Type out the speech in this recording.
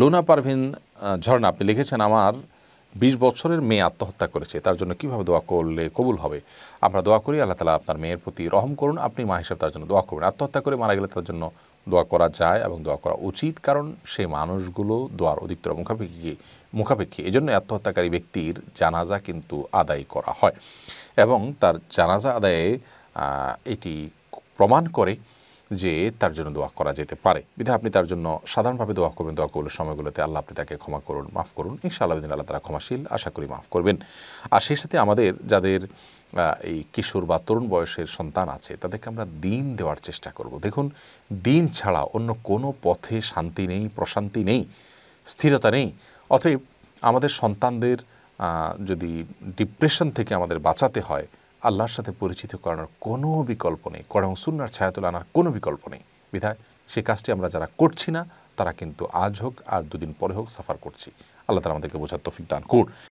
লোনা পারভিন ঝর্ণা আপনি লিখেছেন আমার বিশ বছরের মেয়ে আত্মহত্যা করেছে তার জন্য কিভাবে দোয়া করলে কবুল হবে আমরা দোয়া করি আল্লাহ তালা আপনার মেয়ের প্রতি রহম করুন আপনি মা হিসাবে তার জন্য দোয়া করবেন আত্মহত্যা করে মারা গেলে তার জন্য দোয়া করা যায় এবং দোয়া করা উচিত কারণ সেই মানুষগুলো দোয়ার অধিকতর মুখাপেক্ষি মুখাপেক্ষি এই জন্য আত্মহত্যাকারী ব্যক্তির জানাজা কিন্তু আদায় করা হয় এবং তার জানাজা আদায়ে এটি প্রমাণ করে যে তার জন্য দোয়া করা যেতে পারে বিধা আপনি তার জন্য সাধারণভাবে দোয়া করবেন দোয়া করলে সময়গুলোতে আল্লাহ আপনি তাকে ক্ষমা করুন মাফ করুন ইনশাআল্লাহ দিন আল্লাহ তারা ক্ষমাশীল আশা করি মাফ করবেন আর সেই সাথে আমাদের যাদের এই কিশোর বা তরুণ বয়সের সন্তান আছে তাদেরকে আমরা দিন দেওয়ার চেষ্টা করব দেখুন দিন ছাড়া অন্য কোনো পথে শান্তি নেই প্রশান্তি নেই স্থিরতা নেই অতএব আমাদের সন্তানদের যদি ডিপ্রেশন থেকে আমাদের বাঁচাতে হয় আল্লাহর সাথে পরিচিত করানোর কোনো বিকল্প নেই কড়ং সুন্নার ছায়াতুল আনার কোনো বিকল্প নেই বিধায় সে কাজটি আমরা যারা করছি না তারা কিন্তু আজ হোক আর দুদিন পরে হোক সাফার করছি আল্লাহ তারা আমাদেরকে বোঝার তফিক দান করুন